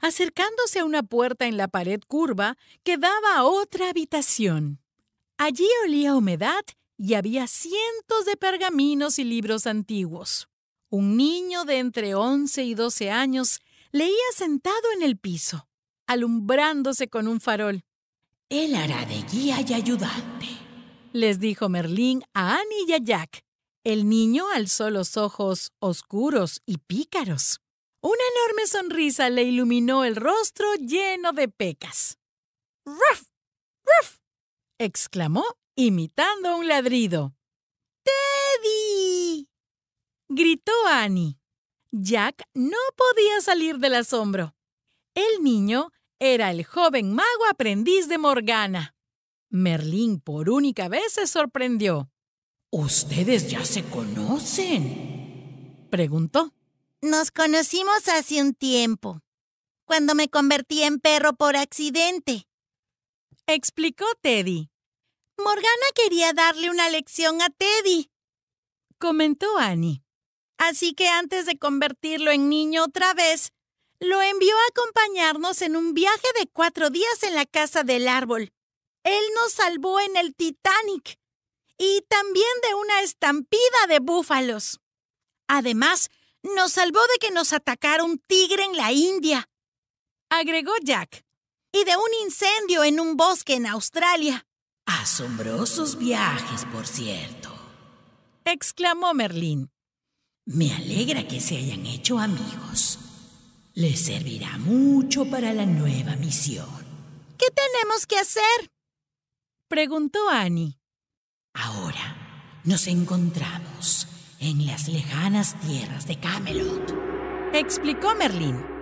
acercándose a una puerta en la pared curva que daba a otra habitación. Allí olía humedad y había cientos de pergaminos y libros antiguos. Un niño de entre once y doce años leía sentado en el piso, alumbrándose con un farol. Él hará de guía y ayudante, les dijo Merlín a Annie y a Jack. El niño alzó los ojos oscuros y pícaros. Una enorme sonrisa le iluminó el rostro lleno de pecas. ¡Ruf! ¡Ruf! exclamó, imitando un ladrido. ¡Teddy! gritó Annie. Jack no podía salir del asombro. El niño era el joven mago aprendiz de Morgana. Merlín por única vez se sorprendió. ¿Ustedes ya se conocen? preguntó. Nos conocimos hace un tiempo, cuando me convertí en perro por accidente. Explicó Teddy. Morgana quería darle una lección a Teddy. Comentó Annie. Así que antes de convertirlo en niño otra vez, lo envió a acompañarnos en un viaje de cuatro días en la casa del árbol. Él nos salvó en el Titanic y también de una estampida de búfalos. Además, nos salvó de que nos atacara un tigre en la India, agregó Jack, y de un incendio en un bosque en Australia. Asombrosos viajes, por cierto, exclamó Merlín. Me alegra que se hayan hecho amigos. Les servirá mucho para la nueva misión. ¿Qué tenemos que hacer? preguntó Annie. Ahora nos encontramos en las lejanas tierras de Camelot. Explicó Merlín.